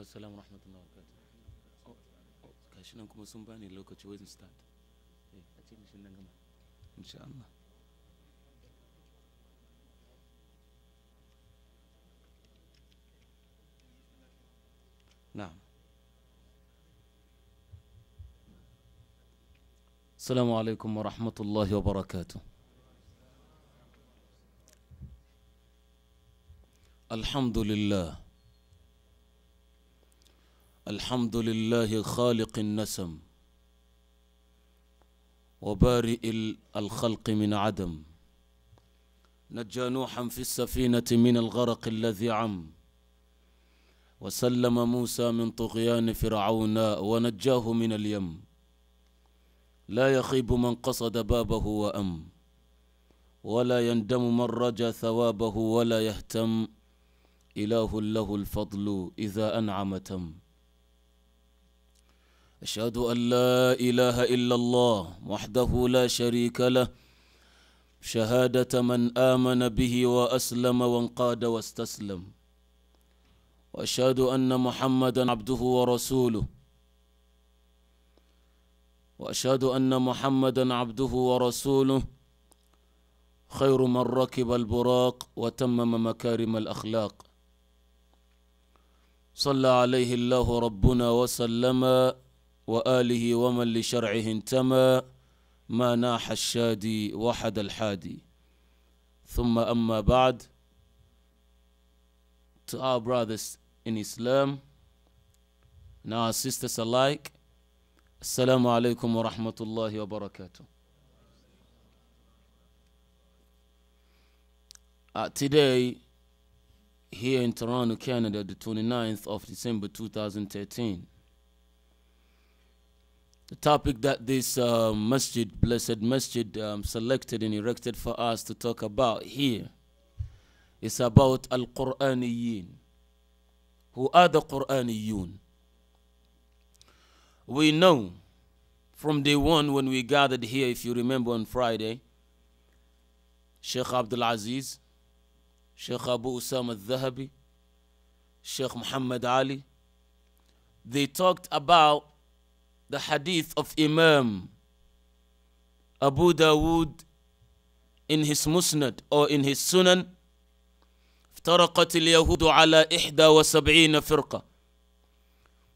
assalamu rahmatullahi wa gashi nan kuma sun bani lokaci wajen start a ce mishin nan gama insha Allah na'am السلام عليكم ورحمة الله وبركاته الحمد لله الحمد لله خالق النسم وبارئ الخلق من عدم نجى نوحا في السفينة من الغرق الذي عم وسلم موسى من طغيان فرعون ونجاه من اليم لا يخيب من قصد بابه وأم ولا يندم من رجا ثوابه ولا يهتم إله له الفضل إذا أنعم تم أشهد أن لا إله إلا الله وحده لا شريك له شهادة من آمن به وأسلم وانقاد واستسلم وأشهد أن محمدا عبده ورسوله وأشهد أن محمدا عبده ورسوله خير من ركب البراق وتمم مكارم الأخلاق صلى عليه الله ربنا وسلم وآله ومن لشرعه انتمى ما ناح الشادي وحد الحادي ثم أما بعد to our brothers in Islam and our sisters alike السلام عليكم ورحمة الله وبركاته Uh, today, here in Toronto, Canada, the 29th of December 2013, The topic that this uh, masjid, blessed masjid, um, selected and erected for us to talk about here is about Al Quraniyin. Who are the Quraniyun? We know from day one when we gathered here, if you remember on Friday, Sheikh Abdul Aziz, Sheikh Abu Usama al Dhahabi, Sheikh Muhammad Ali, they talked about the hadith of Imam Abu Dawood in his Musnad or in his Sunan افترقت اليهود على إحدى وسبعين فرقة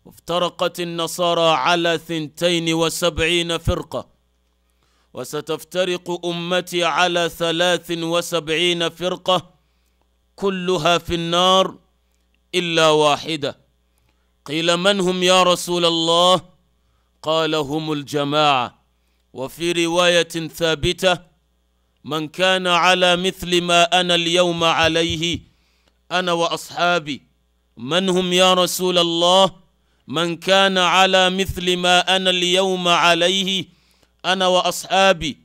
وافترقت النصارى على ثنتين وسبعين فرقة وستفترق أمتي على ثلاث وسبعين فرقة كلها في النار إلا واحدة قيل من هم يا رسول الله؟ قال هم الجماعة وفي رواية ثابتة من كان على مثل ما أنا اليوم عليه أنا وأصحابي من هم يا رسول الله من كان على مثل ما أنا اليوم عليه أنا وأصحابي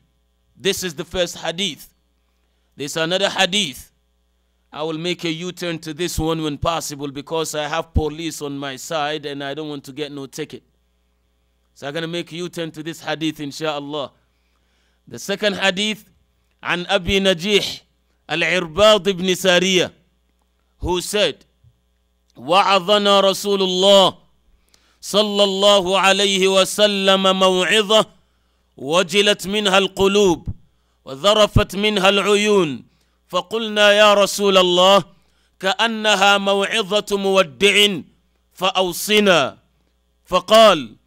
This is the first hadith There's another hadith I will make a U-turn to this one when possible because I have police on my side and I don't want to get no ticket So I'm going to make you turn to this hadith inshallah. The second hadith عن أبي نجيح العرباض بن سارية who said وعظنا رسول الله صلى الله عليه وسلم موعظة وجلت منها القلوب وذرفت منها العيون فقلنا يا رسول الله كأنها موعظة مودع فأوصنا فقال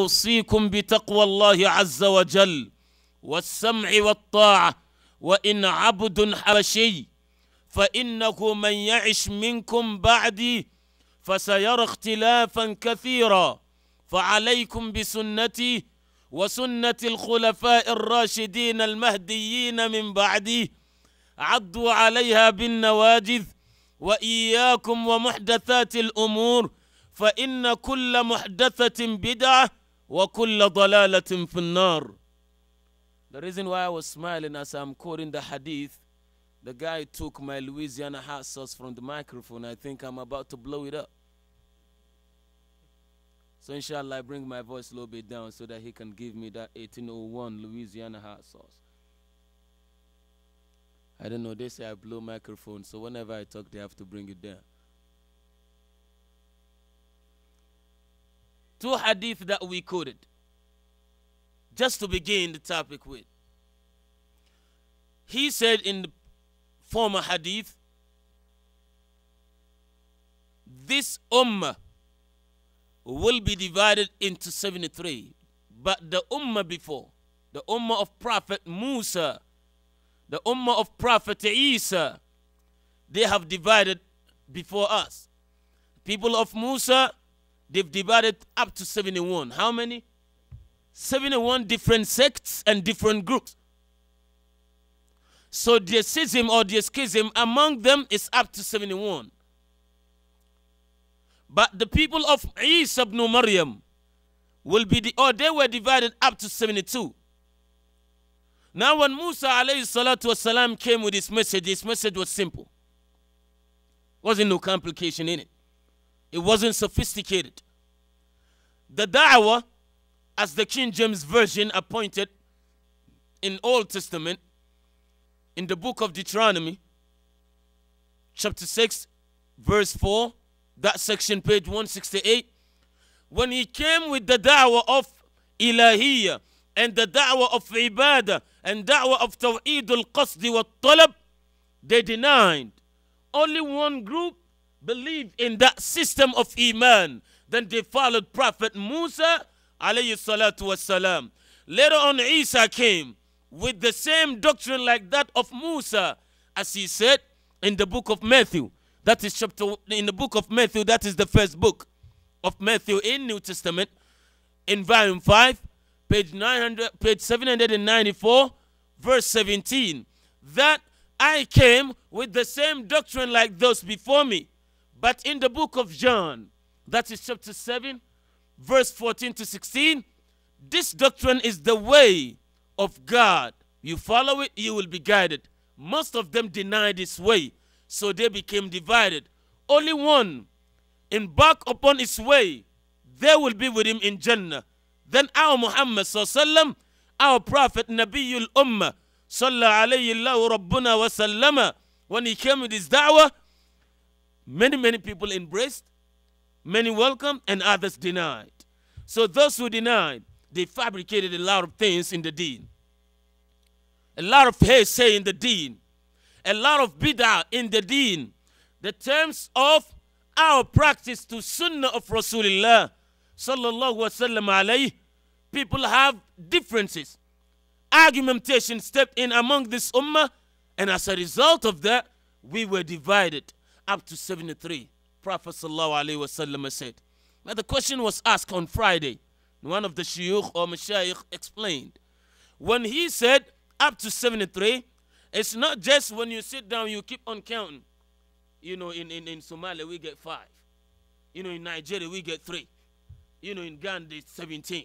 اوصيكم بتقوى الله عز وجل والسمع والطاعه وان عبد حبشي فانه من يعش منكم بعدي فسيرى اختلافا كثيرا فعليكم بسنتي وسنه الخلفاء الراشدين المهديين من بعدي عضوا عليها بالنواجذ واياكم ومحدثات الامور فان كل محدثه بدعه The reason why I was smiling as I'm quoting the hadith, the guy took my Louisiana hot sauce from the microphone. I think I'm about to blow it up. So inshallah, I bring my voice a little bit down so that he can give me that 1801 Louisiana hot sauce. I don't know, they say I blow microphones, so whenever I talk, they have to bring it down. two hadith that we quoted just to begin the topic with. He said in the former hadith, this ummah will be divided into 73. But the ummah before, the ummah of Prophet Musa, the ummah of Prophet Isa, they have divided before us. People of Musa They've divided up to 71. How many? 71 different sects and different groups. So the schism or the schism among them is up to 71. But the people of Isa ibn Maryam will be, the, or they were divided up to 72. Now when Musa alayhi salatu wasalam came with his message, his message was simple. Wasn't no complication in it. It wasn't sophisticated. The da'wah, as the King James Version appointed in Old Testament, in the book of Deuteronomy, chapter 6, verse 4, that section, page 168, when he came with the da'wah of ilahiya and the da'wah of ibadah and da'wah of tawheed al-qasd wa talab, they denied. Only one group believed in that system of iman then they followed Prophet Musa Later on, Isa came with the same doctrine like that of Musa, as he said in the book of Matthew. That is chapter in the book of Matthew, that is the first book of Matthew in New Testament, in volume 5, page 900, page 794, verse 17. That I came with the same doctrine like those before me. But in the book of John, that is chapter 7, verse 14 to 16. This doctrine is the way of God. You follow it, you will be guided. Most of them denied this way, so they became divided. Only one embark upon his way, they will be with him in Jannah. Then our Muhammad sallam, our prophet Nabiul Ummah, sallallahu alayhi rabbuna wa sallama, when he came with his da'wah, many, many people embraced many welcomed and others denied. So those who denied, they fabricated a lot of things in the deen. A lot of hearsay in the deen. A lot of bid'ah in the deen. The terms of our practice to sunnah of Rasulullah sallallahu wasallam alayhi, people have differences. Argumentation stepped in among this ummah and as a result of that, we were divided up to 73. Prophet ﷺ said. Now the question was asked on Friday. One of the shiuch or mashayikh explained. When he said up to 73, it's not just when you sit down you keep on counting. You know, in, in, in Somalia we get five. You know, in Nigeria we get three. You know, in Ghana it's 17.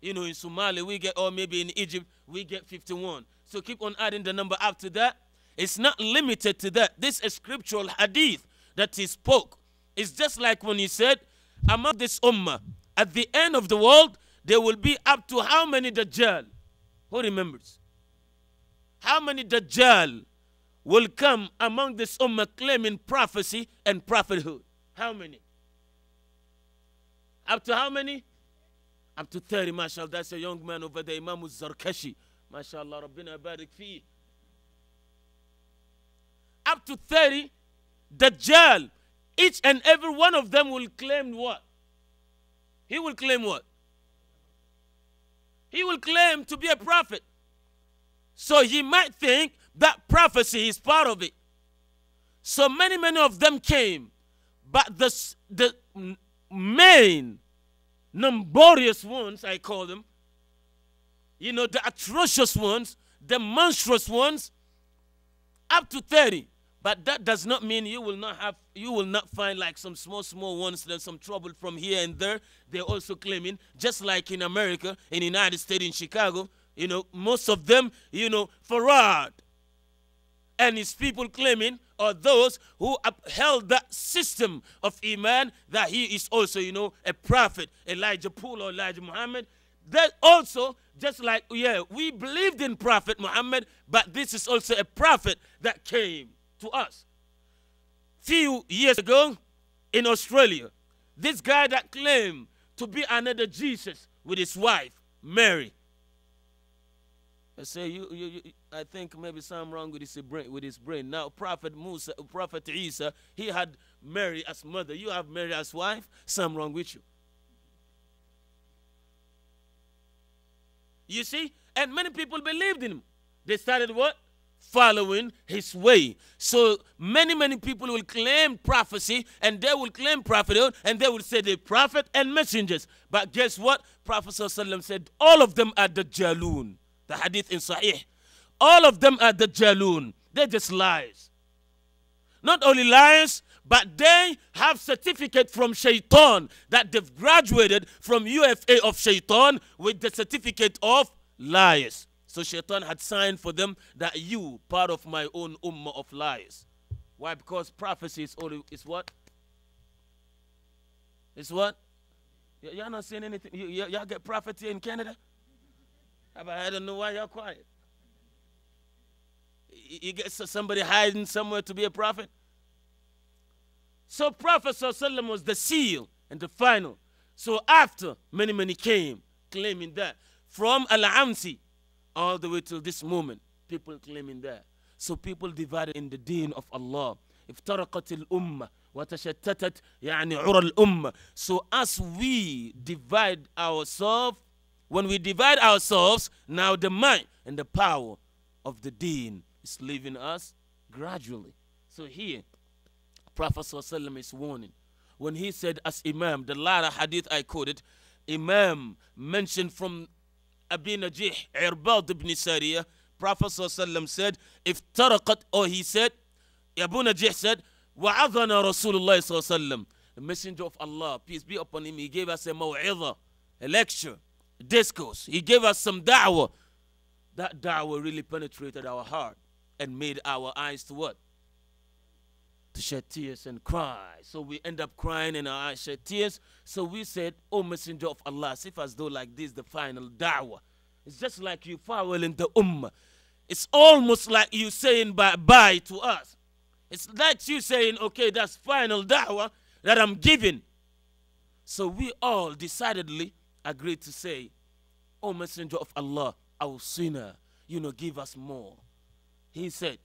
You know, in Somalia we get, or maybe in Egypt we get 51. So keep on adding the number after that. It's not limited to that. This is scriptural hadith that he spoke it's just like when he said, among this ummah, at the end of the world, there will be up to how many Dajjal? Who remembers? How many Dajjal will come among this ummah claiming prophecy and prophethood? How many? Up to how many? Up to 30, mashallah. That's a young man over there, Imam Zarkashi. Mashallah, Rabbina barik fi. Up to 30, Dajjal each and every one of them will claim what? He will claim what? He will claim to be a prophet. So he might think that prophecy is part of it. So many, many of them came. But the, the main, numborious ones, I call them, you know, the atrocious ones, the monstrous ones, up to 30. But that does not mean you will not have you will not find like some small small ones that some trouble from here and there. They're also claiming just like in America, in the United States, in Chicago, you know, most of them, you know, Farad and his people claiming are those who upheld that system of Iman that he is also, you know, a prophet, Elijah Paul, or Elijah Muhammad. That also, just like, yeah, we believed in Prophet Muhammad, but this is also a prophet that came to us. Few years ago in Australia, this guy that claimed to be another Jesus with his wife, Mary. I say, you, you, you, I think maybe something wrong with his brain. With his brain. Now, Prophet Musa, Prophet Isa, he had Mary as mother. You have Mary as wife. Something wrong with you. You see, and many people believed in him. They started what following his way. So many, many people will claim prophecy and they will claim prophethood and they will say they prophet and messengers. But guess what? Prophet said all of them are the Jaloon. The hadith in Sahih. All of them are the Jaloon. They're just liars. Not only liars, but they have certificate from shaitan that they've graduated from UFA of shaitan with the certificate of liars. So Shaitan had signed for them that you, part of my own ummah of lies. Why? Because prophecy is only is what? It's what? Y'all not saying anything. Y'all get prophecy in Canada? I don't know why y'all quiet. You get somebody hiding somewhere to be a prophet? So Prophet was the seal and the final. So after many, many came claiming that from Al-Amsi, all the way till this moment, people claiming that. So people divided in the deen of Allah. If افترقت الأمة وتشتتت يعني ural umma. So as we divide ourselves, when we divide ourselves, now the mind and the power of the deen is leaving us gradually. So here, Prophet is warning. When he said as Imam, the latter hadith I quoted, Imam mentioned from Abi Najih, Irbad ibn Sariya, Prophet ﷺ said, if taraqat, or he said, Abu Najih said, وَعَظَنَا رَسُولُ اللَّهِ صَلَّى The messenger of Allah, peace be upon him, he gave us a maw'idah, a lecture, a discourse. He gave us some da'wah. That da'wah really penetrated our heart and made our eyes to what? to shed tears and cry. So we end up crying and our eyes shed tears. So we said, O oh, Messenger of Allah, if as though like this the final da'wah. It's just like you farewelling the ummah. It's almost like you saying bye-bye to us. It's like you saying, okay, that's final da'wah that I'm giving. So we all decidedly agreed to say, O oh, Messenger of Allah, our sinner, you know, give us more. He said,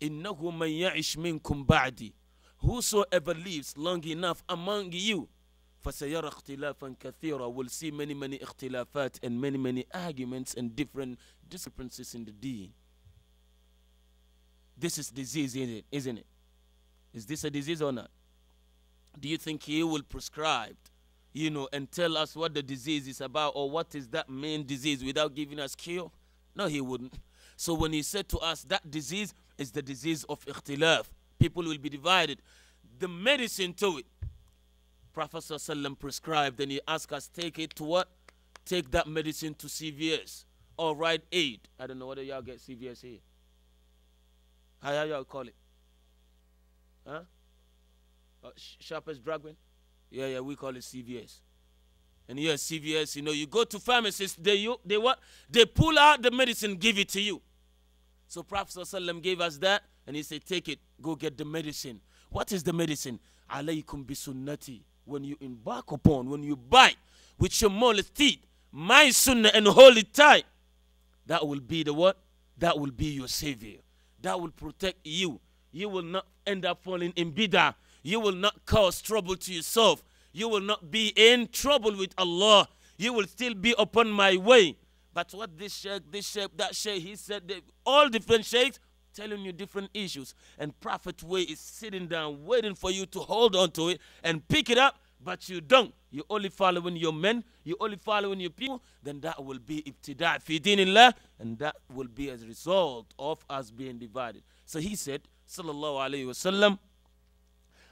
Innahu man ya'ish minkum ba'di. Whosoever lives long enough among you, فَسَيَرَى اخْتِلَافًا كَثِيرًا Will see many, many اختلافات and many, many arguments and different discrepancies in the deen. This is disease, isn't it? Isn't it? Is this a disease or not? Do you think he will prescribe, you know, and tell us what the disease is about or what is that main disease without giving us cure? No, he wouldn't. So when he said to us that disease, is the disease of ikhtilaf. People will be divided. The medicine to it, Prophet prescribed and he asked us, take it to what? Take that medicine to CVS or Rite Aid. I don't know whether y'all get CVS here. How y'all call it? Huh? Uh, Shoppers Drug Mart? Yeah, yeah, we call it CVS. And here CVS, you know, you go to pharmacists, they you, they what? They pull out the medicine, give it to you. So Prophet gave us that and he said, take it, go get the medicine. What is the medicine? Alaykum bisunnati. When you embark upon, when you bite with your molest teeth, my sunnah and hold tie. tight, that will be the what? That will be your savior. That will protect you. You will not end up falling in bidah. You will not cause trouble to yourself. You will not be in trouble with Allah. You will still be upon my way. But what this sheikh, this sheikh, that sheikh, he said, they, all different sheikhs telling you different issues. And Prophet Way is sitting down waiting for you to hold on to it and pick it up, but you don't. You're only following your men, you're only following your people, then that will be ibtida' fi dinillah, and that will be as a result of us being divided. So he said, sallallahu alayhi wa sallam,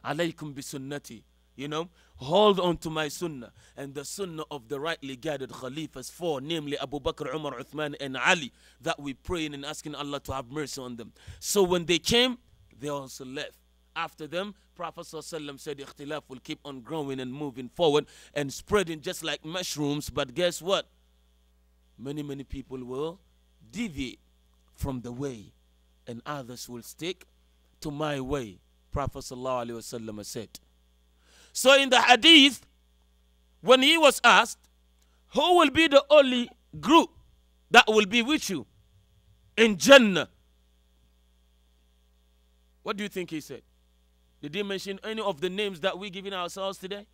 alaykum bi sunnati. You know, hold on to my sunnah and the sunnah of the rightly guided Khalifas four, namely Abu Bakr, Umar, Uthman, and Ali, that we praying and asking Allah to have mercy on them. So when they came, they also left. After them, Prophet ﷺ said ikhtilaf will keep on growing and moving forward and spreading just like mushrooms. But guess what? Many, many people will deviate from the way and others will stick to my way. Prophet wasallam said. So in the hadith, when he was asked, who will be the only group that will be with you in Jannah? What do you think he said? Did he mention any of the names that we're giving ourselves today?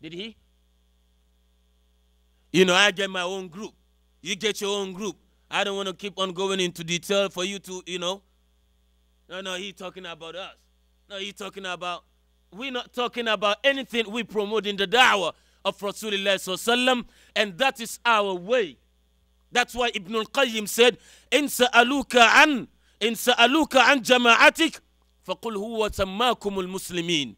Did he? You know, I get my own group. You get your own group. I don't want to keep on going into detail for you to, you know. No, no, he talking about us. No, he talking about we're not talking about anything we promote in the da'wah of Rasulullah and that is our way. That's why Ibn al-Qayyim said, In sa'aluka an, in sa'aluka an jama'atik, faqul huwa sammakumul muslimin.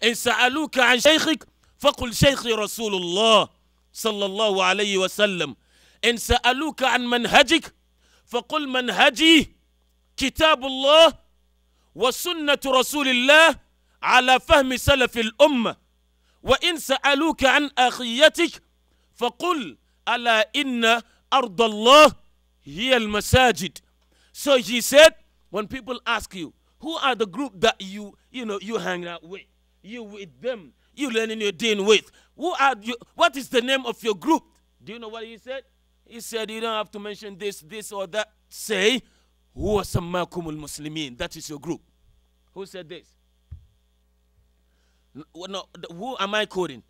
In sa'aluka an shaykhik, faqul shaykhi Rasulullah sallallahu alayhi Wasallam. sallam. In sa'aluka an manhajik, faqul manhaji kitabullah wa sunnatu Rasulullah على فهم سلف الأمة وإن سألوك عن أخيتك فقل ألا إن أرض الله هي المساجد so he said when people ask you who are the group that you you know you hang out with you with them you learning your deen with who are you what is the name of your group do you know what he said he said you don't have to mention this this or that say who huwa sammakumul muslimin that is your group who said this no, who am I quoting?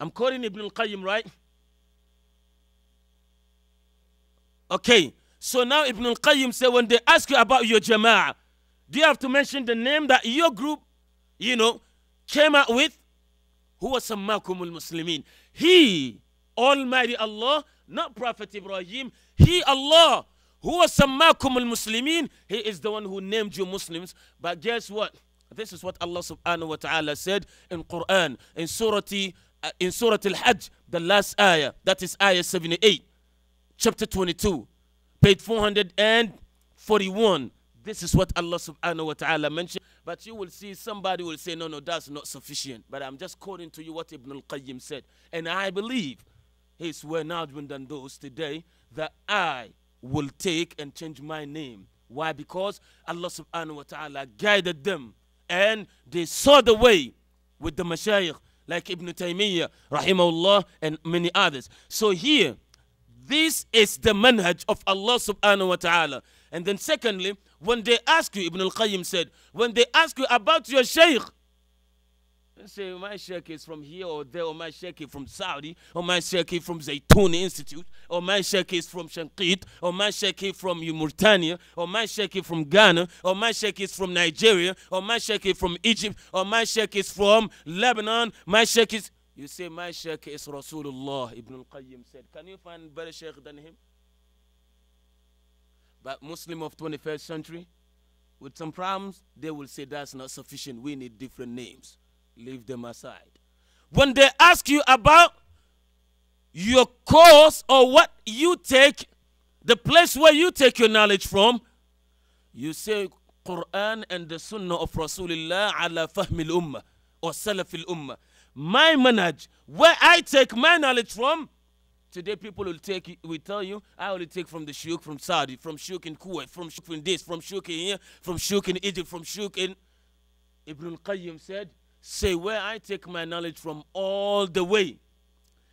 I'm quoting Ibn al-Qayyim, right? Okay, so now Ibn al-Qayyim said when they ask you about your jama'ah, do you have to mention the name that your group, you know, came out with? Who was Sammakum al-Muslimin? He, Almighty Allah, not Prophet Ibrahim, He, Allah, who was Sammakum al-Muslimin, He is the one who named you Muslims. But guess what? This is what Allah subhanahu wa ta'ala said in Quran, in Surah, uh, in Surah Al-Hajj, the last ayah, that is ayah 78, chapter 22, page 441. This is what Allah subhanahu wa ta'ala mentioned. But you will see somebody will say, no, no, that's not sufficient. But I'm just quoting to you what Ibn al-Qayyim said. And I believe he's well known than those today that I will take and change my name. Why? Because Allah subhanahu wa ta'ala guided them and they saw the way with the mashayikh like Ibn Taymiyyah, rahimahullah, and many others. So here, this is the manhaj of Allah subhanahu wa ta'ala. And then secondly, when they ask you, Ibn al-Qayyim said, when they ask you about your shaykh, say, my sheikh is from here or there, or my sheikh is from Saudi, or my sheikh is from Zaytun Institute, or my sheikh is from Shanqit, or my sheikh is from Mauritania, or my sheikh is from Ghana, or my sheikh is from Nigeria, or my sheikh is from Egypt, or my sheikh is from Lebanon, my sheikh is... You say, my sheikh is Rasulullah, Ibn al-Qayyim said. Can you find better sheikh than him? But Muslim of 21st century, with some problems, they will say that's not sufficient. We need different names leave them aside. When they ask you about your course or what you take, the place where you take your knowledge from, you say Quran and the Sunnah of Rasulullah ala fahmil ummah or salafil ummah. My manage where I take my knowledge from, today people will take will tell you, I only take from the shuk from Saudi, from shuk in Kuwait, from shuk in this, from shuk in here, from shuk in Egypt, from shuk in. Ibn al-Qayyim said, say where I take my knowledge from all the way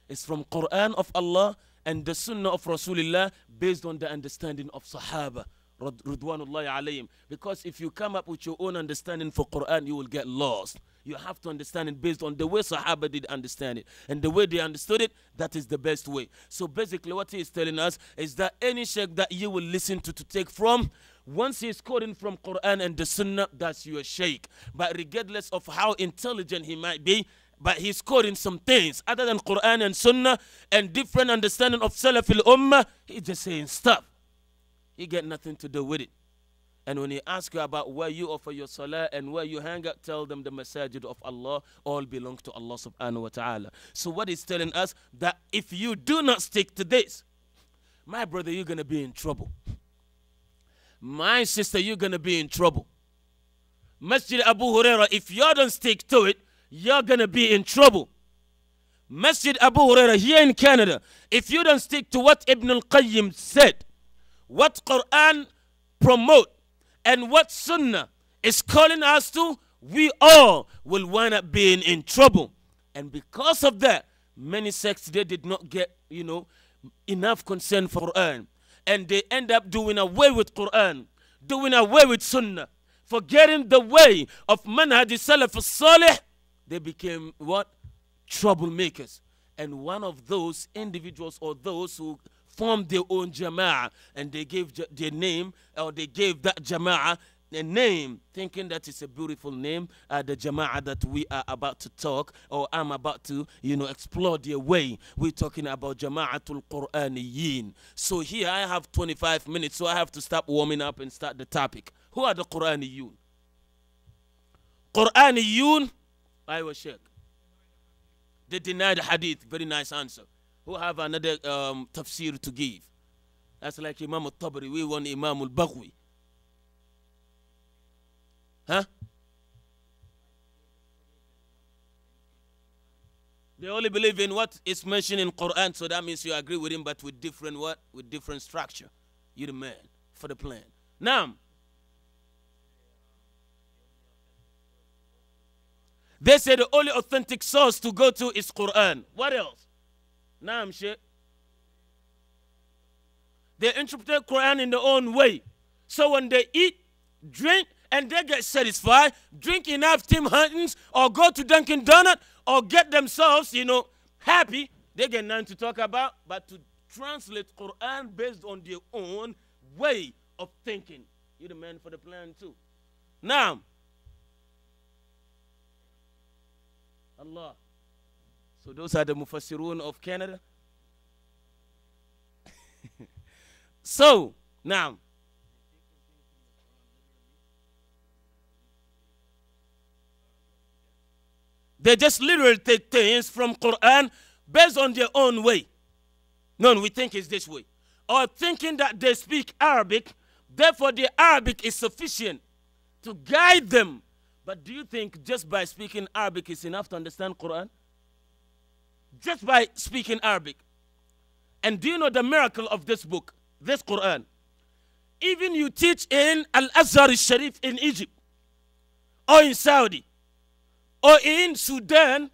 is from Quran of Allah and the Sunnah of Rasulullah based on the understanding of Sahaba alayhim. Because if you come up with your own understanding for Quran, you will get lost. You have to understand it based on the way Sahaba did understand it. And the way they understood it, that is the best way. So basically what he is telling us is that any sheikh that you will listen to to take from once he's quoting from Quran and the Sunnah, that's your sheikh. But regardless of how intelligent he might be, but he's quoting some things other than Quran and Sunnah and different understanding of Salafil ummah he's just saying stuff. He get nothing to do with it. And when he ask you about where you offer your salah and where you hang out, tell them the message of Allah all belong to Allah subhanahu wa ta'ala. So what he's telling us that if you do not stick to this, my brother, you're going to be in trouble my sister, you're going to be in trouble. Masjid Abu Huraira, if you don't stick to it, you're going to be in trouble. Masjid Abu Huraira here in Canada, if you don't stick to what Ibn al-Qayyim said, what Quran promote, and what Sunnah is calling us to, we all will wind up being in trouble. And because of that, many sects, they did not get, you know, enough concern for Quran and they end up doing away with Quran, doing away with Sunnah, forgetting the way of manhaj salaf salih they became what? Troublemakers. And one of those individuals or those who formed their own jama'ah and they gave their name or they gave that jama'ah a name, thinking that it's a beautiful name, uh, the jama'ah that we are about to talk, or I'm about to, you know, explore their way. We're talking about jama'atul Quraniyin. So here I have 25 minutes, so I have to stop warming up and start the topic. Who are the Qur'an Quraniyun, I was Sheikh. They denied the hadith. Very nice answer. Who have another um, tafsir to give? That's like Imam al-Tabari. We want Imam al-Baghawi. Huh? They only believe in what is mentioned in Quran, so that means you agree with him, but with different what? With different structure. You're the man for the plan. Now, they say the only authentic source to go to is Quran. What else? Naam, Sheikh. They interpret Quran in their own way. So when they eat, drink, and they get satisfied, drink enough Tim Hortons or go to Dunkin' Donut or get themselves, you know, happy. They get nothing to talk about but to translate Quran based on their own way of thinking. You're the man for the plan too. Now, Allah. So those are the Mufassirun of Canada. so, now, They just literally take things from Quran based on their own way. No, we think it's this way. Or thinking that they speak Arabic, therefore the Arabic is sufficient to guide them. But do you think just by speaking Arabic is enough to understand Quran? Just by speaking Arabic. And do you know the miracle of this book, this Quran? Even you teach in Al-Azhar sharif in Egypt or in Saudi or in Sudan,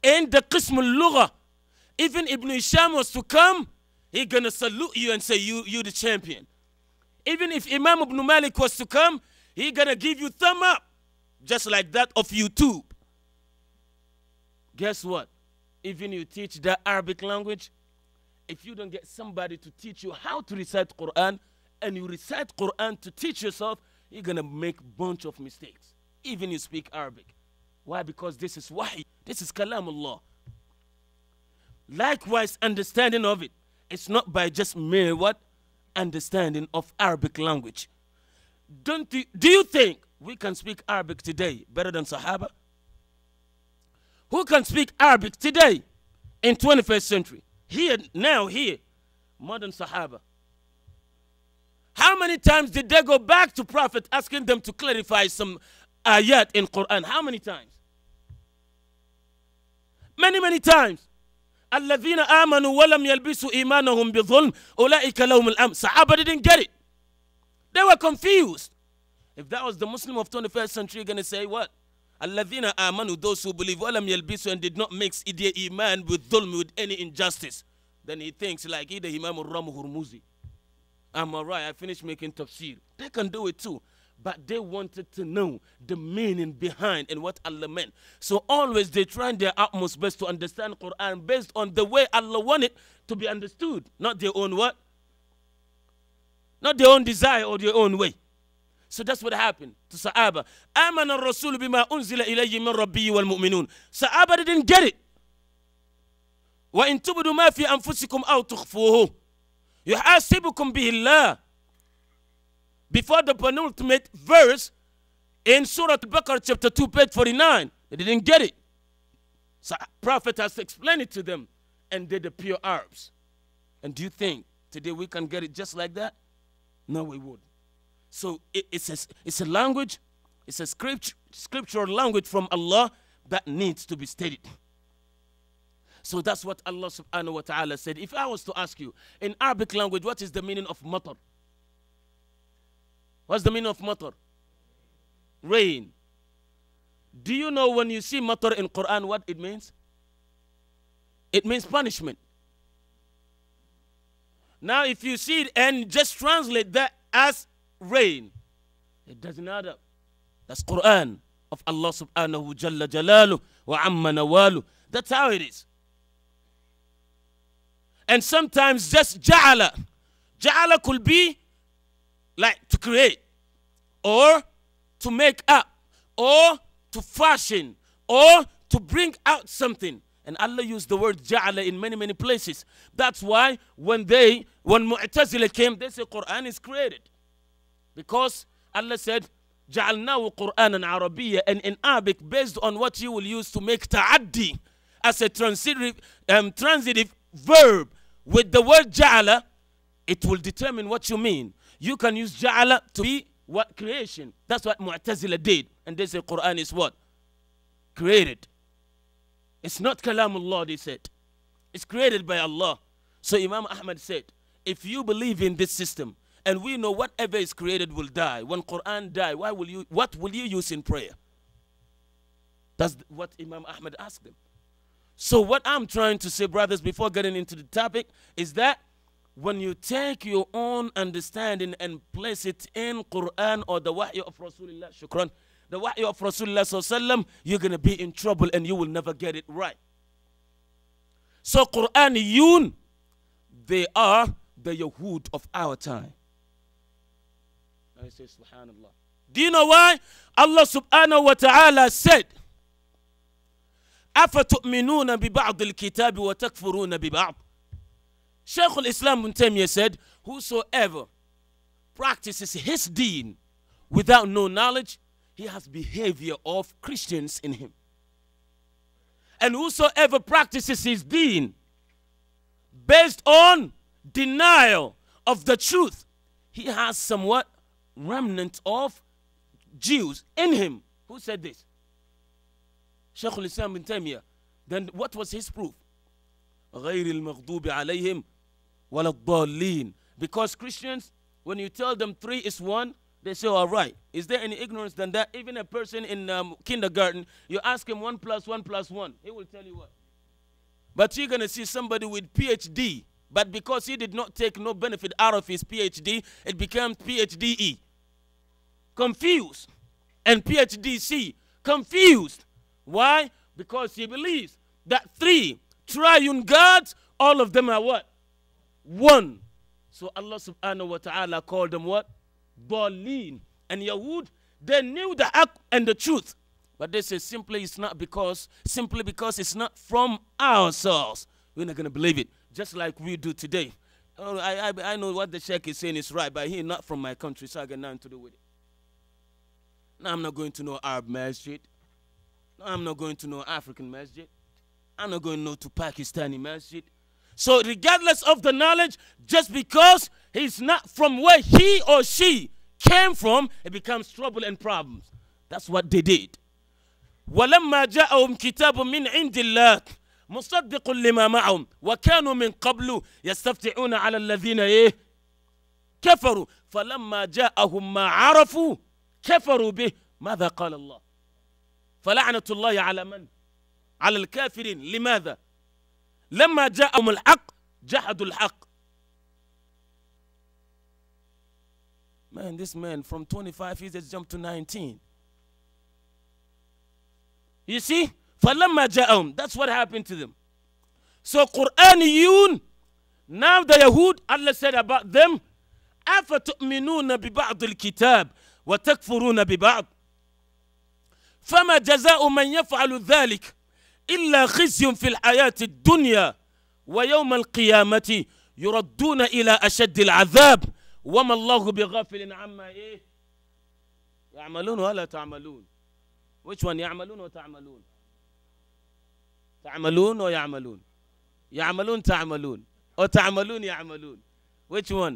in the Qism al-Lugha, even Ibn Isham was to come, he gonna salute you and say, you, you the champion. Even if Imam Ibn Malik was to come, he gonna give you thumb up, just like that of YouTube. Guess what? Even you teach the Arabic language, if you don't get somebody to teach you how to recite Quran, and you recite Quran to teach yourself, you're gonna make bunch of mistakes, even you speak Arabic. Why? Because this is why. This is kalamullah. Likewise, understanding of it. It's not by just mere what? Understanding of Arabic language. Don't you, do you think we can speak Arabic today better than Sahaba? Who can speak Arabic today in 21st century? Here, now, here, modern Sahaba. How many times did they go back to Prophet asking them to clarify some ayat in Quran. How many times? Many, many times. الذين آمنوا ولم يلبسوا إيمانهم بظلم أولئك لهم الأمن. Sahaba didn't get it. They were confused. If that was the Muslim of 21st century, going to say what? Alladhina amanu, those who believe, walam yalbisu, and did not mix idea iman with dhulm, with any injustice. Then he thinks like either Imam Ramu Hurmuzi. I'm all right, I finished making tafsir. They can do it too but they wanted to know the meaning behind and what Allah meant. So always they tried their utmost best to understand Quran based on the way Allah wanted to be understood, not their own what? Not their own desire or their own way. So that's what happened to Sa'aba. Aman al-Rasul bima unzila ilayhi min rabbihi wal mu'minun. didn't get it. وَإِن تُبْدُوا مَا فِي أَنفُسِكُمْ أَوْ تُخْفُوهُ يُحَاسِبُكُمْ بِهِ before the penultimate verse in Surah Al-Baqarah chapter 2, page 49. They didn't get it. So Prophet has explained it to them, and they're the pure Arabs. And do you think today we can get it just like that? No, we would. So it, it's, a, it's a language, it's a script, scriptural language from Allah that needs to be studied. So that's what Allah subhanahu wa ta'ala said. If I was to ask you, in Arabic language, what is the meaning of matar? What's the meaning of matar? Rain. Do you know when you see matar in Quran what it means? It means punishment. Now, if you see it and just translate that as rain, it doesn't add up. That's Quran of Allah subhanahu jalla jalalu wa amma nawalu. That's how it is. And sometimes just ja'ala. Ja'ala could be like to create or to make up or to fashion or to bring out something. And Allah used the word ja'ala in many, many places. That's why when they, when Mu'tazila came, they say Quran is created. Because Allah said, جعلناه قرآنا عربيا and in Arabic based on what you will use to make ta'addi as a transitive, um, transitive verb with the word ja'ala, it will determine what you mean. You can use ja'ala to be what creation. That's what Mu'tazila did. And they say Quran is what? Created. It's not kalamullah, they said. It's created by Allah. So Imam Ahmad said, if you believe in this system, and we know whatever is created will die. When Quran die, why will you, what will you use in prayer? That's what Imam Ahmad asked them. So what I'm trying to say, brothers, before getting into the topic, is that when you take your own understanding and place it in Quran or the Wahy of Rasulullah, shukran, the Wahy of Rasulullah you're going to be in trouble and you will never get it right. So Quraniyun, they are the Yahud of our time. I say subhanallah. Do you know why? Allah subhanahu wa ta'ala said, أَفَتُؤْمِنُونَ بِبَعْضِ الْكِتَابِ وَتَكْفُرُونَ بِبَعْضِ Sheikh islam Ibn said, whosoever practices his deen without no knowledge, he has behavior of Christians in him. And whosoever practices his deen based on denial of the truth, he has somewhat remnant of Jews in him. Who said this? Sheikh al-Islam Ibn Then what was his proof? غير المغضوب عليهم because Christians, when you tell them three is one, they say, all right. Is there any ignorance than that? Even a person in um, kindergarten, you ask him one plus one plus one, he will tell you what. But you're going to see somebody with PhD, but because he did not take no benefit out of his PhD, it became PhDE. Confused. And PhDC. Confused. Why? Because he believes that three triune gods, all of them are what? one. So Allah subhanahu wa ta'ala called them what? Dalin. And Yahud, they knew the act and the truth. But they say simply it's not because, simply because it's not from ourselves. We're not going to believe it, just like we do today. Oh, I, I, I know what the sheikh is saying is right, but he's not from my country, so I got nothing to do with it. Now I'm not going to no Arab masjid. I'm not going to no African masjid. I'm not going no to Pakistani masjid. So regardless of the knowledge, just because he's not from where he or she came from, it becomes trouble and problems. That's what they did. ولما جاءهم كتاب من عند الله مصدق لما معهم وكانوا من قبل يَسْتَفْتِعُونَ على الذين إِيه؟ كفروا فلما جاءهم ما عرفوا كفروا به ماذا قال الله فلعنة الله على من على الكافرين لماذا لما جاءهم الحق جحدوا الحق Man, this man from 25 years has jumped to 19. You see? فَلَمَّا جَاءَهُمْ That's what happened to them. So Quran Quraniyun, now the Yahud, Allah said about them, أَفَتُؤْمِنُونَ بِبَعْضِ الْكِتَابِ وَتَكْفُرُونَ بِبَعْضِ فَمَا جَزَاءُ مَنْ يَفْعَلُ ذَلِكَ إلا خزي في الحياة الدنيا ويوم القيامة يردون إلى أشد العذاب وما الله بغافل عما إيه يعملون ولا تعملون which one يعملون وتعملون تعملون ويعملون يعملون تعملون وتعملون يعملون which one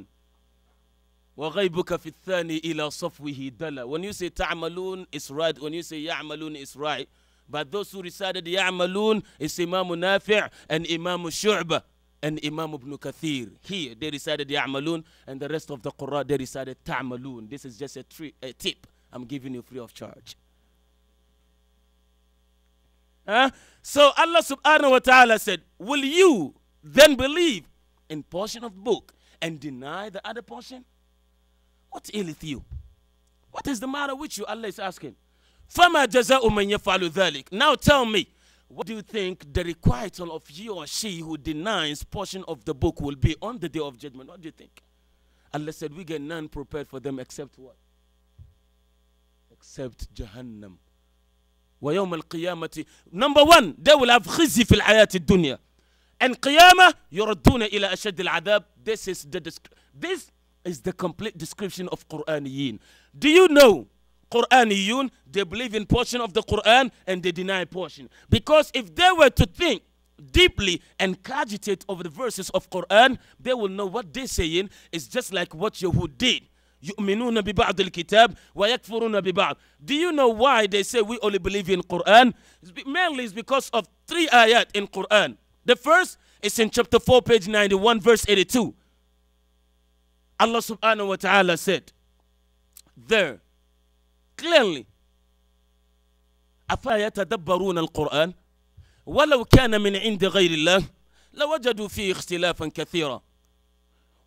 وغيبك في الثاني إلى صفوه دلا when you say تعملون is right when you say يعملون is right But those who recited Ya'maloon is Imam Nafi' and Imam Shu'bah and Imam Ibn Kathir. Here, they recited Ya'maloon and the rest of the Quran, they recited Tamalun. This is just a, a tip I'm giving you free of charge. Huh? So Allah subhanahu wa ta'ala said, will you then believe in portion of book and deny the other portion? What aileth you? What is the matter with you? Allah is asking. فَمَا جَزَاءُ مَنْ يَفْعَلُ Now tell me, what do you think the requital of he or she who denies portion of the book will be on the day of judgment? What do you think? Allah said, we get none prepared for them except what? Except Jahannam. وَيَوْمَ الْقِيَامَةِ Number one, they will have خزي في الحياة الدنيا. And قيامة يردون إلى أشد العذاب. This is the, this is the complete description of Quraniyin. Do you know Quraniyun, they believe in portion of the Quran and they deny portion. Because if they were to think deeply and cogitate over the verses of Quran, they will know what they're saying is just like what Yahud did. Do you know why they say we only believe in Quran? Mainly it's because of three ayat in Quran. The first is in chapter 4, page 91, verse 82. Allah subhanahu wa ta'ala said, There clearly. أفلا يتدبرون القرآن ولو كان من عند غير الله لوجدوا فيه اختلافا كثيرا.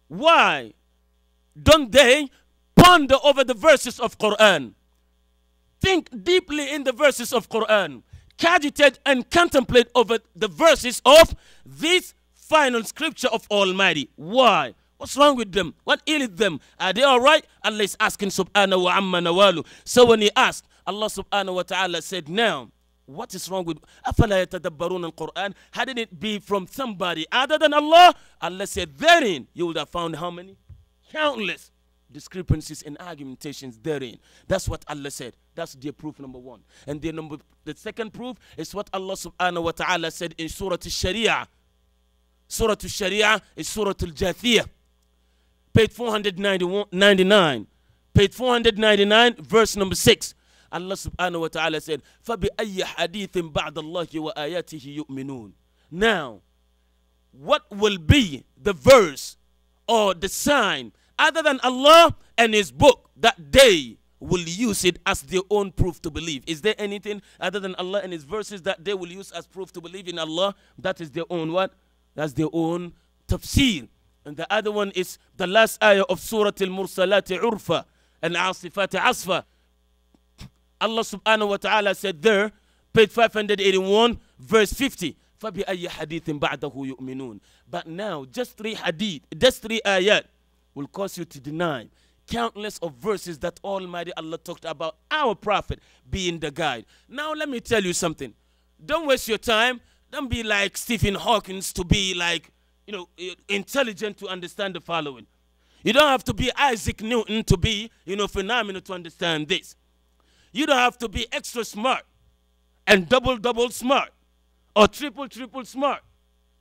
Why don't they ponder over the verses of Quran? Think deeply in the verses of Quran. Cogitate and contemplate over the verses of this final scripture of Almighty. Why? What's wrong with them? What aileth them? Are they all right? Allah is asking subhanahu wa amma nawalu. So when he asked, Allah subhanahu wa ta'ala said, now, what is wrong with afala yatadabbarun al-Quran? Hadn't it be from somebody other than Allah? Allah said, therein you would have found how many? Countless discrepancies and argumentations therein. That's what Allah said. That's the proof number one. And the number the second proof is what Allah subhanahu wa ta'ala said in Surah Al-Sharia. Surah Al-Sharia is Surah Al-Jathiyah page 499, page 499, verse number 6. Allah subhanahu wa ta'ala said, فَبِأَيِّ حَدِيثٍ بَعْدَ اللَّهِ وَآيَاتِهِ يُؤْمِنُونَ Now, what will be the verse or the sign other than Allah and His book that they will use it as their own proof to believe? Is there anything other than Allah and His verses that they will use as proof to believe in Allah? That is their own what? That's their own tafsir. And the other one is the last ayah of Surah Al-Mursalat Urfa and Asifat Asfa. Allah subhanahu wa ta'ala said there, page 581, verse 50. يُؤْمِنُونَ But now, just three hadith, just three ayat will cause you to deny countless of verses that Almighty Allah talked about our prophet being the guide. Now let me tell you something. Don't waste your time. Don't be like Stephen Hawkins to be like you know, intelligent to understand the following. You don't have to be Isaac Newton to be, you know, phenomenal to understand this. You don't have to be extra smart and double, double smart or triple, triple smart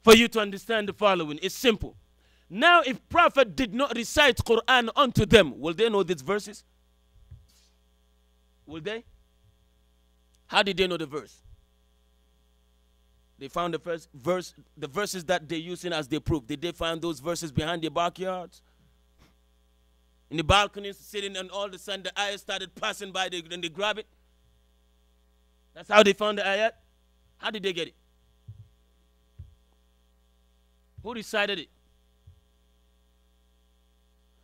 for you to understand the following. It's simple. Now, if prophet did not recite Quran unto them, will they know these verses? Will they? How did they know the verse? They found the first verse, the verses that they're using as their proof. Did they find those verses behind their backyards? In the balconies, sitting, and all of a sudden the ayat started passing by, they, and they grab it. That's how they found the ayat. How did they get it? Who decided it?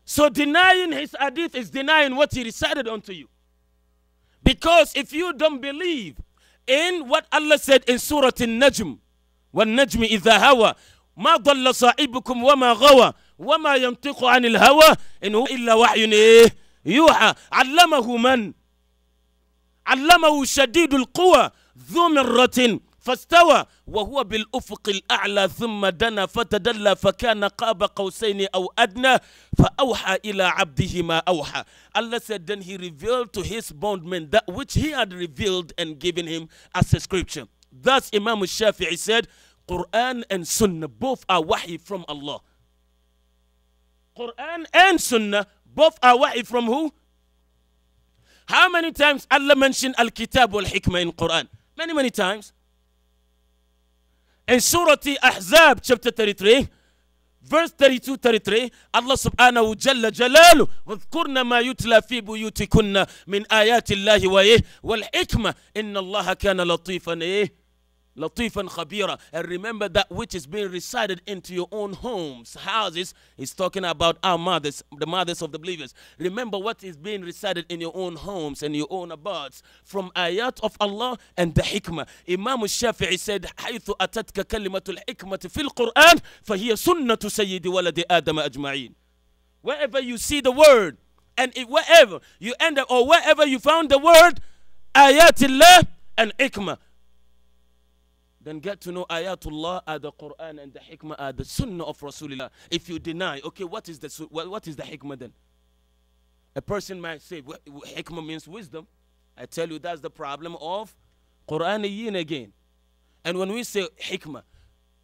So denying his hadith is denying what he recited unto you. Because if you don't believe in what Allah said in Surah Al-Najm, وَالنَّجْمِ إِذَا هَوَى مَا ضَلَّ صَاحِبُكُمْ وَمَا غَوَى وَمَا يَنْطِقُ عَنِ الْهَوَى إِنْ هُوَ إِلَّا وَحْيٌ إيه يُوحَى عَلَّمَهُ مَنْ عَلَّمَهُ شَدِيدُ الْقُوَى ذُو مِرَّةٍ فاستوى وهو بالأفق الأعلى ثم دنا فتدلى فكان قاب قوسين أو أدنى فأوحى إلى عبده ما أوحى Allah said then he revealed to his bondman that which he had revealed and given him as a scripture thus Imam Shafi'i said Quran and Sunnah both are wahi from Allah Quran and Sunnah both are wahi from who? How many times Allah mentioned Al-Kitab wal-Hikmah in Quran? Many, many times. In Surah Ahzab, chapter 33, verse 32 33 الله سبحانه جل جلاله واذكرن ما يتلى في بيوتكن من آيات الله وإيه والحكمة إن الله كان لطيفا إيه Latifan Khabira. And remember that which is being recited into your own homes, houses. He's talking about our mothers, the mothers of the believers. Remember what is being recited in your own homes and your own abodes from ayat of Allah and the hikmah. Imam Shafi'i said, حيث أتتك كلمة الحكمة في القرآن فهي سنة سيد ولد آدم أجمعين. Wherever you see the word, and if wherever you end up, or wherever you found the word, Allah and ikmah then get to know ayatullah at the quran and the hikmah at the sunnah of rasulullah if you deny okay what is the what is the hikmah then a person might say hikmah means wisdom i tell you that's the problem of Quran again and when we say hikmah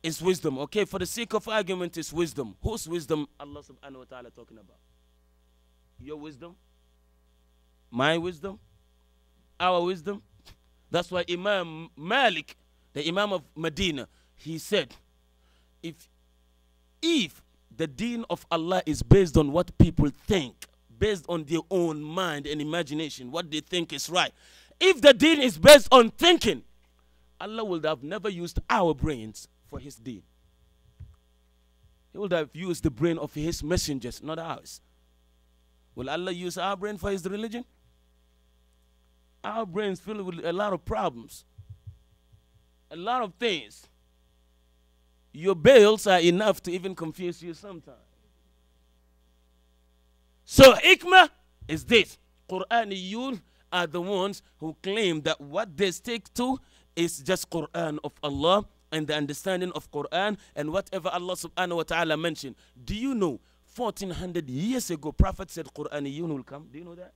is wisdom okay for the sake of argument it's wisdom whose wisdom allah subhanahu wa ta'ala talking about your wisdom my wisdom our wisdom that's why imam malik the Imam of Medina, he said, if, if the deen of Allah is based on what people think, based on their own mind and imagination, what they think is right, if the deen is based on thinking, Allah would have never used our brains for his deen. He would have used the brain of his messengers, not ours. Will Allah use our brain for his religion? Our brains filled with a lot of problems a lot of things. Your bills are enough to even confuse you sometimes. So ikma is this. you are the ones who claim that what they stick to is just Quran of Allah and the understanding of Quran and whatever Allah subhanahu wa ta'ala mentioned. Do you know 1400 years ago prophet said Quraniyun will come? Do you know that?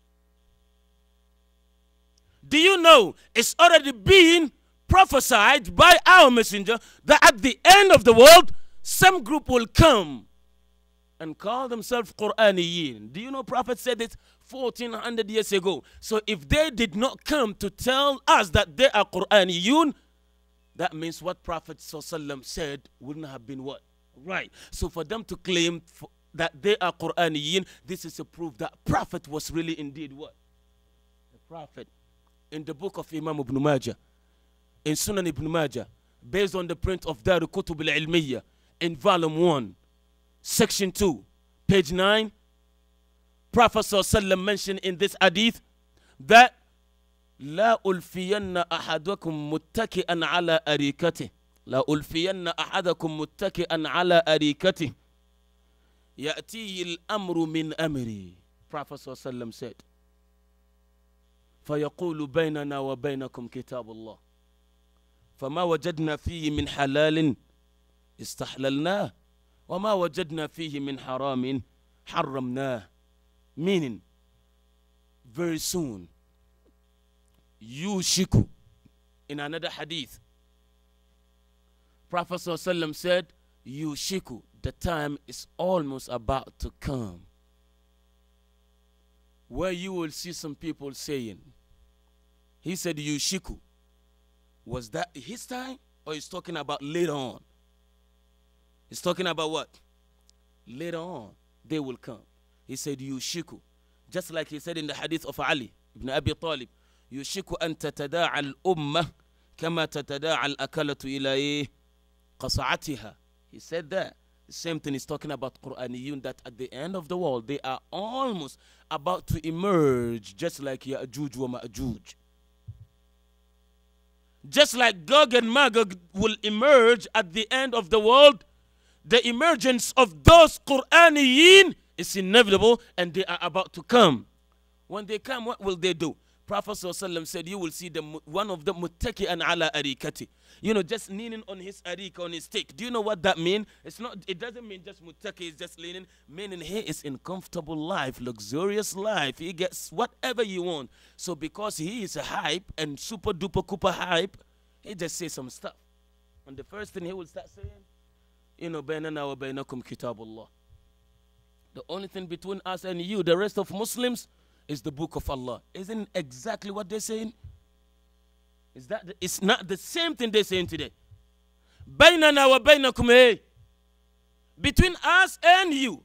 Do you know it's already been prophesied by our messenger that at the end of the world, some group will come and call themselves Quraniyin. Do you know Prophet said it 1400 years ago? So if they did not come to tell us that they are Quraniyun, that means what Prophet said wouldn't have been what? Right. So for them to claim that they are Quraniyin, this is a proof that Prophet was really indeed what? The Prophet. In the book of Imam Ibn Majah, in Sunan Ibn Majah, based on the print of Dar Kutub al Ilmiyyah in volume 1, section 2, page 9, Prophet ﷺ mentioned in this hadith that لا ألفين أحدكم متكئا على أريكته لا ألفين أحدكم متكئا على أريكته يأتي الأمر من أمري Prophet صلى الله عليه وسلم said فيقول بيننا وبينكم كتاب الله فما وجدنا فيه من حلال استحللناه وما وجدنا فيه من حرام حرمناه meaning very soon yushiku in another hadith prophet sallallahu said yushiku the time is almost about to come where you will see some people saying he said yushiku was that his time? Or he's talking about later on? He's talking about what? Later on, they will come. He said, Yushiku. Just like he said in the hadith of Ali ibn Abi Talib, Yushiku an tatada'a al-ummah kama tatada'a al-akalatu ila qasa'atiha. He said that. The same thing He's talking about Quraniyun that at the end of the world, they are almost about to emerge just like Ya'juj wa Ma'juj. Just like Gog and Magog will emerge at the end of the world, the emergence of those Quraniyin is inevitable and they are about to come. When they come, what will they do? Prophet said, You will see the one of them muttaki and ala arikati. You know, just leaning on his arik, on his stick. Do you know what that means? It's not it doesn't mean just muttaki is just leaning, meaning he is in comfortable life, luxurious life. He gets whatever you want. So because he is a hype and super duper cooper hype, he just says some stuff. And the first thing he will start saying, you know, bainana wa bainakum kitabullah. The only thing between us and you, the rest of Muslims, is the book of Allah. Isn't exactly what they're saying? Is that the, it's not the same thing they're saying today. Bainana wa bainakum eh? Between us and you,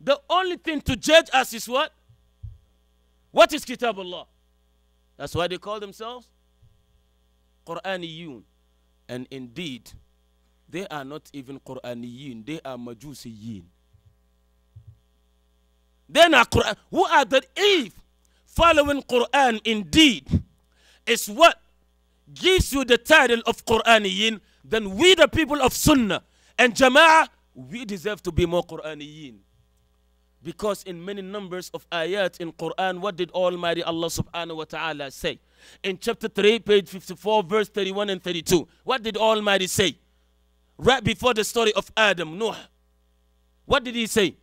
the only thing to judge us is what? What is Allah? That's why they call themselves Quraniyun. And indeed, they are not even Quraniyun, they are Majusiyin. Then a Quran, who are the if Following Quran indeed is what gives you the title of Quraniyin. Then we the people of Sunnah and Jama'ah, we deserve to be more Quraniyin. Because in many numbers of ayat in Quran, what did Almighty Allah subhanahu wa ta'ala say? In chapter 3, page 54, verse 31 and 32, what did Almighty say? Right before the story of Adam, Noah. What did he say?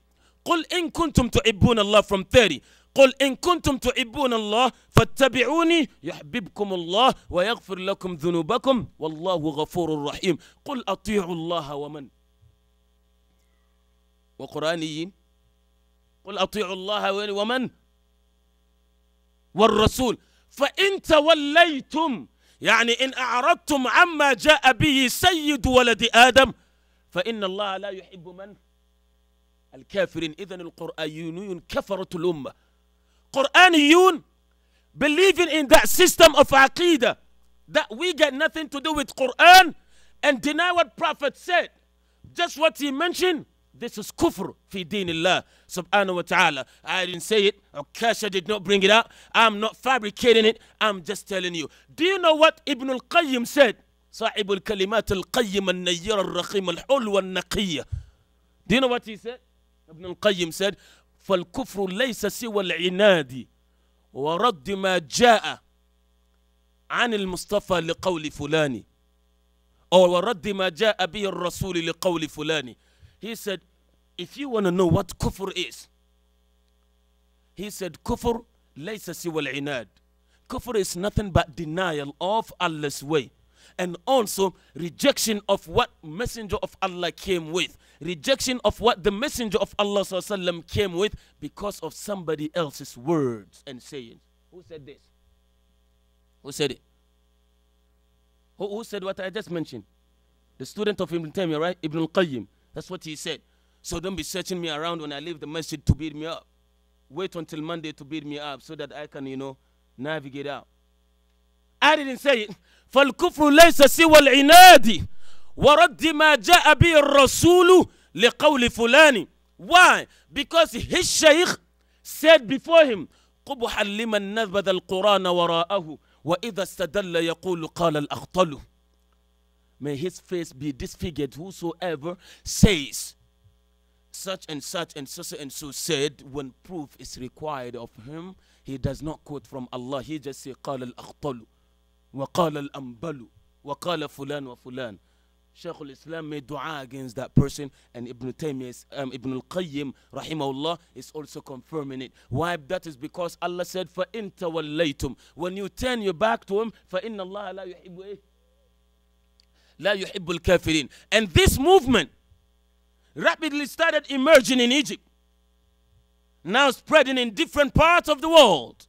قل إن كنتم تحبون الله from 30 قل إن كنتم تحبون الله فاتبعوني يحببكم الله ويغفر لكم ذنوبكم والله غفور رحيم قل أطيعوا الله ومن وقرآنيين قل أطيعوا الله ومن والرسول فإن توليتم يعني إن أعرضتم عما جاء به سيد ولد آدم فإن الله لا يحب من الكافرين إذا القرآنيون كفرة الأمة قرآنيون believing in that system of عقيدة that we get nothing to do with Quran and deny what Prophet said just what he mentioned This is kufr fi dinillah subhanahu wa ta'ala. I didn't say it. Akasha did not bring it up. I'm not fabricating it. I'm just telling you. Do you know what Ibn al-Qayyim said? صاحب الكلمات القيمة النيرة الرخيمة الحلوة النقية. Do you know what he said? Ibn al-Qayyim said, فَالْكُفْرُ لَيْسَ سِوَى الْعِنَادِ وَرَدِّ مَا جَاءَ عن المصطفى لقول فلان or ورد ما جاء به الرسول لقول فلان he said if you want to know what kufr is he said kufr ليس سوى العناد kufr is nothing but denial of Allah's way and also rejection of what messenger of Allah came with rejection of what the messenger of Allah وسلم, came with because of somebody else's words and sayings. Who said this? Who said it? Who, who said what I just mentioned? The student of Ibn Taymiyyah, right? Ibn al-Qayyim. That's what he said. So don't be searching me around when I leave the masjid to beat me up. Wait until Monday to beat me up so that I can, you know, navigate out. I didn't say it. ورد ما جاء به الرسول لقول فلان why because his sheikh said before him قبحا لمن نبذ القرآن وراءه وإذا استدل يقول قال الأخطل May his face be disfigured whosoever says such and such and such and so said when proof is required of him he does not quote from Allah he just say قال الأخطل وقال الأنبل وقال فلان وفلان Sheikh al-Islam made dua against that person and Ibn Taymiyyah, um, Ibn al-Qayyim rahimahullah is also confirming it. Why? That is because Allah said, فَإِن تَوَلَّيْتُمْ When you turn your back to him, فَإِنَّ اللَّهَ لَا يُحِبُّ لَا يُحِبُّ الْكَافِرِينَ And this movement rapidly started emerging in Egypt, now spreading in different parts of the world.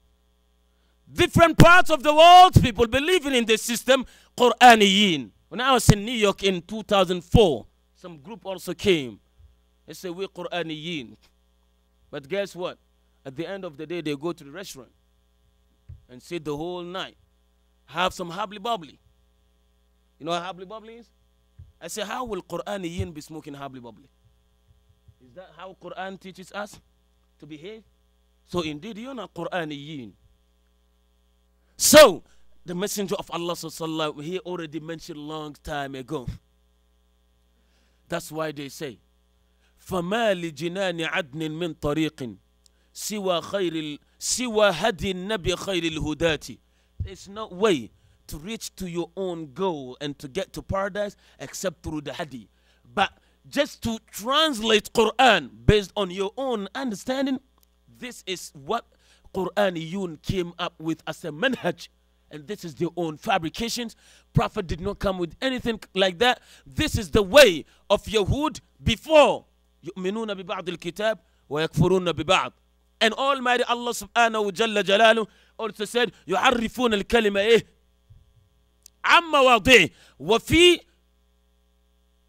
Different parts of the world, people believing in this system, Quraniyin when I was in New York in 2004, some group also came. They said, we're Quraniyin. But guess what? At the end of the day, they go to the restaurant and sit the whole night. Have some habli bubbly. You know what habli bubbly is? I say, how will Quraniyin be smoking habli bubbly? Is that how Quran teaches us to behave? So indeed, you're not Quraniyin. So the messenger of Allah sallallahu he already mentioned long time ago. That's why they say, فما لجنان عدن من طريق سوى خير سوى هدي النبي خير الهداة. There's no way to reach to your own goal and to get to paradise except through the hadi. But just to translate Quran based on your own understanding, this is what Quraniyun came up with as a manhaj and this is their own fabrications. Prophet did not come with anything like that. This is the way of Yahud before. يؤمنون ببعض الكتاب ويكفرون ببعض. And Almighty Allah subhanahu wa jalla jalalu also said يعرفون الكلمة إيه عن مواضعه وفي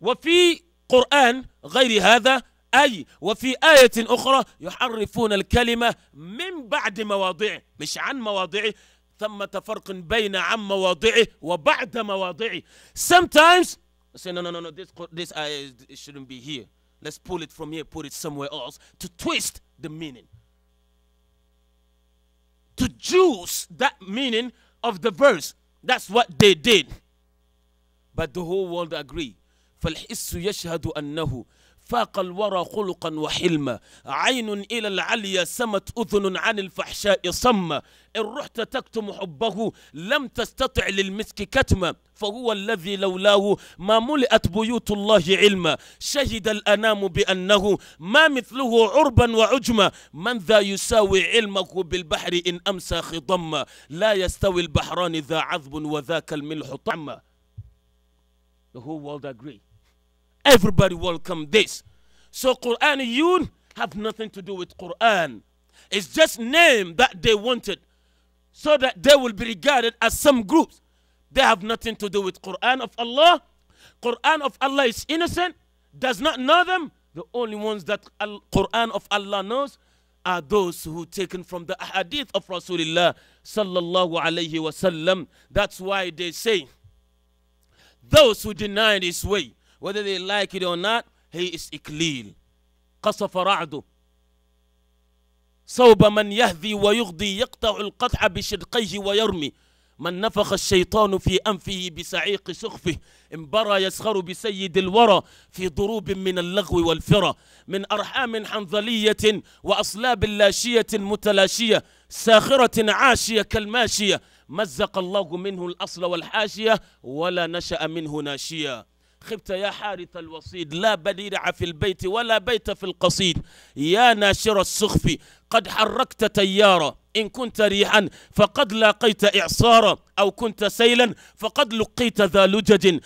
وفي قرآن غير هذا أي وفي آية أخرى يحرفون الكلمة من بعد مواضعه مش عن مواضعه ثمة فرق بين عن مواضعه وبعد مواضعه sometimes say no no no no this, this uh, it shouldn't be here let's pull it from here put it somewhere else to twist the meaning to juice that meaning of the verse that's what they did but the whole world agree فالحس يشهد أنه فاق الورى خلقا وحلما عين إلى العليا سمت أذن عن الفحشاء صم إن رحت تكتم حبه لم تستطع للمسك كتمة فهو الذي لولاه ما ملئت بيوت الله علما شهد الأنام بأنه ما مثله عربا وعجما من ذا يساوي علمه بالبحر إن أمسى خضما لا يستوي البحران ذا عذب وذاك الملح طعما The whole world agree. Everybody welcome this. So Quran Yun have nothing to do with Quran. It's just name that they wanted so that they will be regarded as some groups. They have nothing to do with Quran of Allah. Quran of Allah is innocent, does not know them. The only ones that Al Quran of Allah knows are those who taken from the hadith of Rasulullah sallallahu alayhi wasallam. That's why they say, those who denied his way, whether they like it or not, he is iklil. قصف رعده صوب من يهذي ويغضي يقطع القطع بشدقيه ويرمي من نفخ الشيطان في أنفه بسعيق سخفه انبرى يسخر بسيد الورى في ضروب من اللغو والفرى من أرحام حنظلية وأصلاب لاشية متلاشية ساخرة عاشية كالماشية مزق الله منه الأصل والحاشية ولا نشأ منه ناشيا خبت يا حارث الوصيد لا بديع في البيت ولا بيت في القصيد يا ناشر السخف قد حركت تيارا إن كنت ريحا فقد لاقيت إعصارا أو كنت سيلا فقد لقيت ذا لجج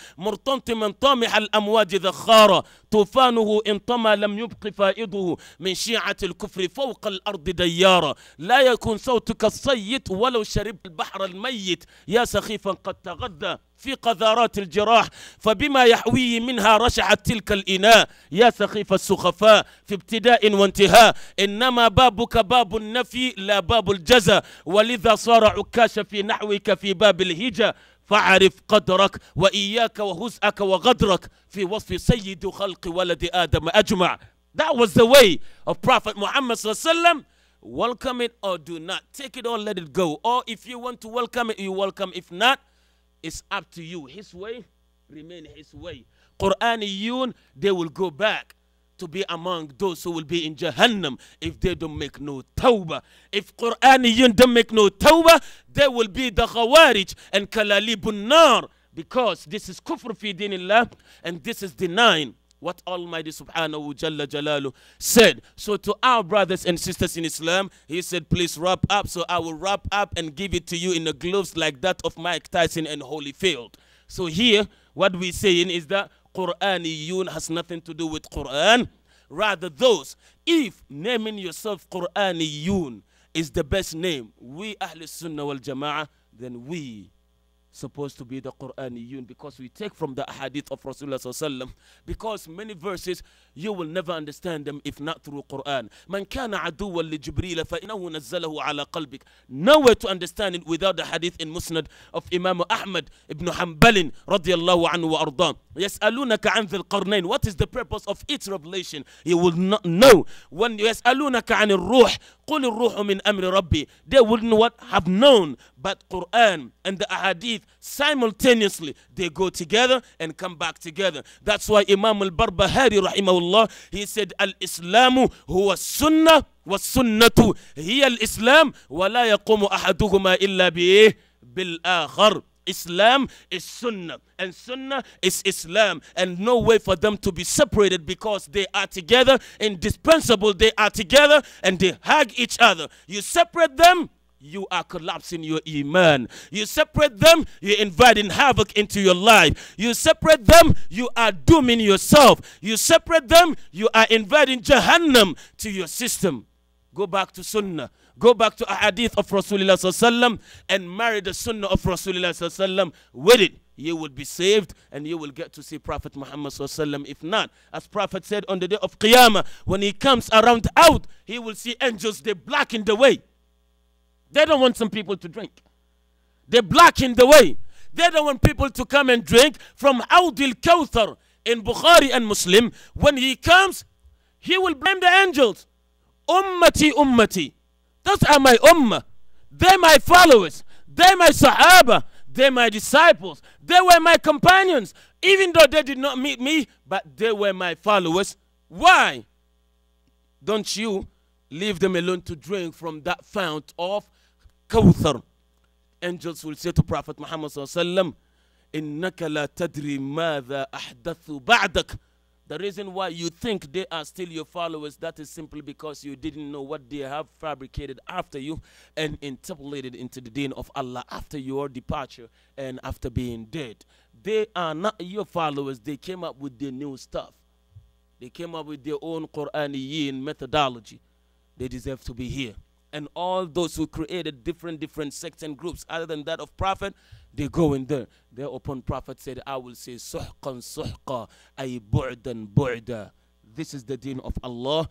من طامح الأمواج ذخارا طوفانه إن طمى لم يبق فائضه من شيعة الكفر فوق الأرض ديارا لا يكون صوتك الصيت ولو شرب البحر الميت يا سخيفا قد تغذى في قذارات الجراح فبما يحويه منها رشحت تلك الإناء يا سخيف السخفاء في ابتداء وانتهاء إنما بابك بابك باب النفي لا باب الجزاء ولذا صار عكاش في نحوك في باب الهجا فاعرف قدرك وإياك وهزءك وغدرك في وصف سيد خلق ولد آدم أجمع That was the way of Prophet Muhammad صلى الله عليه وسلم Welcome it or do not. Take it or let it go. Or if you want to welcome it, you welcome. If not, it's up to you. His way, remain his way. Quraniyun, they will go back. to be among those who will be in Jahannam if they don't make no tawbah. If Quraniyun don't make no tawbah, they will be the Khawarij and Kalalibun Nar because this is kufr fi dinillah and this is denying what Almighty Subhanahu wa Jalla Jalalu said. So to our brothers and sisters in Islam, he said, please wrap up. So I will wrap up and give it to you in the gloves like that of Mike Tyson and Holyfield. So here, what we're saying is that Quraniyun has nothing to do with Quran. Rather, those, if naming yourself Quraniyun is the best name, we Ahl Sunnah wal Jama'ah, then we supposed to be the Quraniyun because we take from the hadith of Rasulullah because many verses you will never understand them if not through Quran. Man kana aduwan li Jibreel nazzalahu ala qalbik. Nowhere to understand it without the hadith in Musnad of Imam Ahmad ibn Hanbalin radiyallahu anhu wa ardan. Yas'alunaka an dhil qarnain. What is the purpose of its revelation? You will not know. When yas'alunaka an ruh Qul الروح من Amri ربي they wouldn't have known but Quran and the hadith simultaneously. They go together and come back together. That's why Imam al-Barbahari rahimahullah, he said, Al-Islamu huwa sunnah wa sunnatu hiya al-Islam wa la yaqumu ahaduhuma illa bi bil-akhar. Islam is Sunnah, and Sunnah is Islam, and no way for them to be separated because they are together, indispensable. They are together and they hug each other. You separate them, you are collapsing your iman. You separate them, you're inviting havoc into your life. You separate them, you are dooming yourself. You separate them, you are inviting Jahannam to your system. Go back to Sunnah. Go back to a hadith of Rasulullah and marry the Sunnah of Rasulullah with it. You will be saved and you will get to see Prophet Muhammad If not, as Prophet said on the day of Qiyamah, when he comes around out, he will see angels, they blacken the way. They don't want some people to drink. They're blocking the way. They don't want people to come and drink from Audil Kawthar in Bukhari and Muslim. When he comes, he will blame the angels. Ummati, ummati. Those are my ummah. They're my followers. They're my sahaba. They're my disciples. They were my companions. Even though they did not meet me, but they were my followers. Why don't you Leave them alone to drink from that fount of Kawthar. Angels will say to Prophet Muhammad إنك لا تدري ماذا أحدث بعدك The reason why you think they are still your followers, that is simply because you didn't know what they have fabricated after you and interpolated into the deen of Allah after your departure and after being dead. They are not your followers. They came up with their new stuff. They came up with their own Quraniyin methodology. They deserve to be here. And all those who created different, different sects and groups other than that of Prophet, they go in there. Thereupon Prophet said, I will say, Suhqan suhqa, ay bu'dan bu'da. This is the deen of Allah.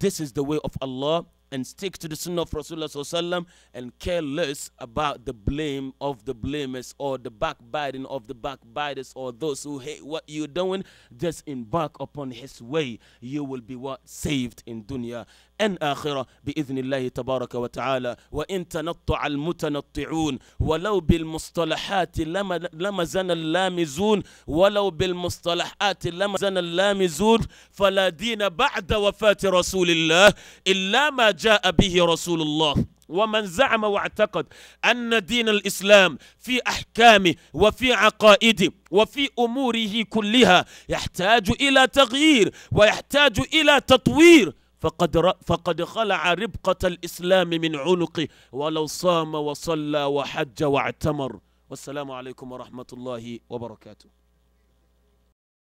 This is the way of Allah. And stick to the sunnah of Rasulullah and care less about the blame of the blamers or the backbiting of the backbiters or those who hate what you're doing. Just embark upon His way. You will be what? Saved in dunya أن آخرة بإذن الله تبارك وتعالى وإن تنطع المتنطعون ولو بالمصطلحات لمزن اللامزون ولو بالمصطلحات لمزن اللامزون فلا دين بعد وفاة رسول الله إلا ما جاء به رسول الله ومن زعم واعتقد أن دين الإسلام في أحكامه وفي عقائده وفي أموره كلها يحتاج إلى تغيير ويحتاج إلى تطوير فقد, فقد خلع ربقة الإسلام من عنقه ولو صام وصلى وحج واعتمر والسلام عليكم ورحمة الله وبركاته